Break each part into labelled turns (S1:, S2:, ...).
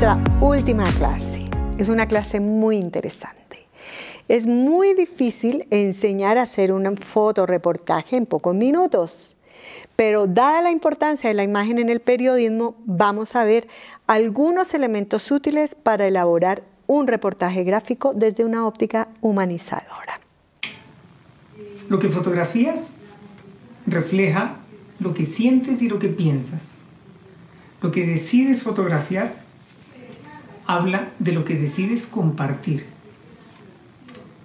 S1: nuestra última clase. Es una clase muy interesante. Es muy difícil enseñar a hacer un fotoreportaje en pocos minutos, pero dada la importancia de la imagen en el periodismo, vamos a ver algunos elementos útiles para elaborar un reportaje gráfico desde una óptica humanizadora.
S2: Lo que fotografías refleja lo que sientes y lo que piensas. Lo que decides fotografiar habla de lo que decides compartir.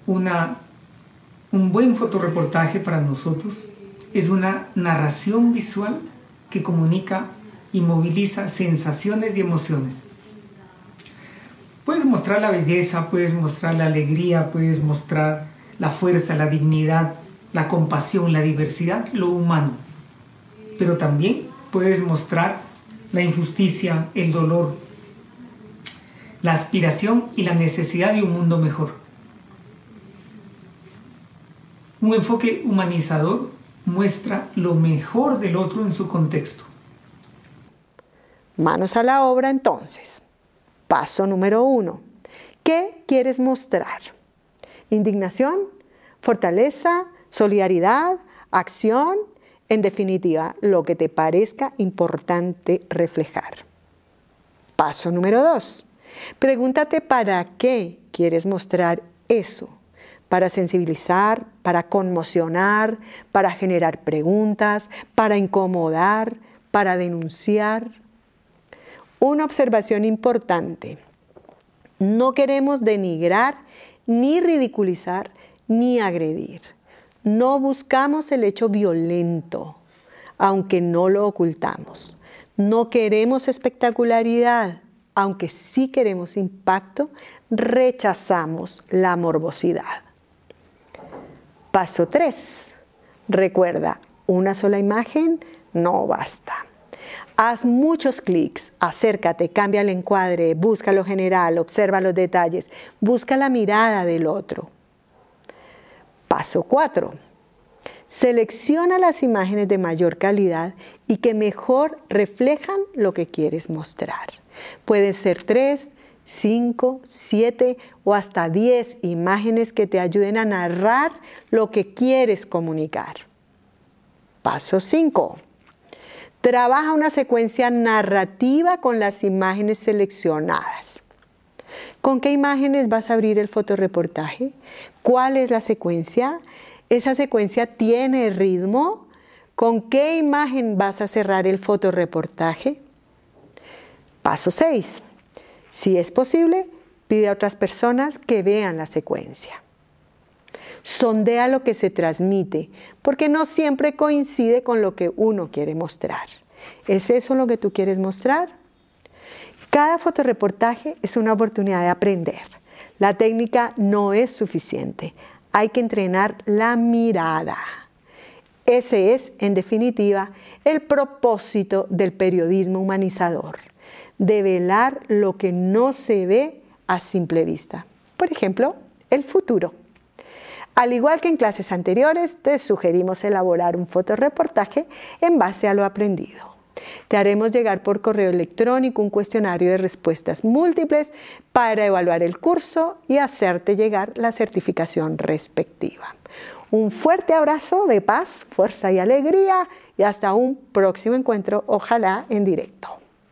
S2: Una, un buen fotoreportaje para nosotros es una narración visual que comunica y moviliza sensaciones y emociones. Puedes mostrar la belleza, puedes mostrar la alegría, puedes mostrar la fuerza, la dignidad, la compasión, la diversidad, lo humano. Pero también puedes mostrar la injusticia, el dolor, la aspiración y la necesidad de un mundo mejor. Un enfoque humanizador muestra lo mejor del otro en su contexto.
S1: Manos a la obra entonces. Paso número uno. ¿Qué quieres mostrar? Indignación, fortaleza, solidaridad, acción, en definitiva, lo que te parezca importante reflejar. Paso número dos. Pregúntate para qué quieres mostrar eso. Para sensibilizar, para conmocionar, para generar preguntas, para incomodar, para denunciar. Una observación importante. No queremos denigrar, ni ridiculizar, ni agredir. No buscamos el hecho violento, aunque no lo ocultamos. No queremos espectacularidad, aunque sí queremos impacto, rechazamos la morbosidad. Paso 3. Recuerda, una sola imagen no basta. Haz muchos clics, acércate, cambia el encuadre, busca lo general, observa los detalles, busca la mirada del otro. Paso 4. Selecciona las imágenes de mayor calidad y que mejor reflejan lo que quieres mostrar. Pueden ser tres, cinco, siete o hasta diez imágenes que te ayuden a narrar lo que quieres comunicar. Paso 5. Trabaja una secuencia narrativa con las imágenes seleccionadas. ¿Con qué imágenes vas a abrir el fotoreportaje? ¿Cuál es la secuencia? ¿Esa secuencia tiene ritmo? ¿Con qué imagen vas a cerrar el fotoreportaje? Paso 6. Si es posible, pide a otras personas que vean la secuencia. Sondea lo que se transmite, porque no siempre coincide con lo que uno quiere mostrar. ¿Es eso lo que tú quieres mostrar? Cada fotoreportaje es una oportunidad de aprender. La técnica no es suficiente. Hay que entrenar la mirada. Ese es, en definitiva, el propósito del periodismo humanizador de velar lo que no se ve a simple vista. Por ejemplo, el futuro. Al igual que en clases anteriores, te sugerimos elaborar un fotoreportaje en base a lo aprendido. Te haremos llegar por correo electrónico un cuestionario de respuestas múltiples para evaluar el curso y hacerte llegar la certificación respectiva. Un fuerte abrazo de paz, fuerza y alegría y hasta un próximo encuentro, ojalá en directo.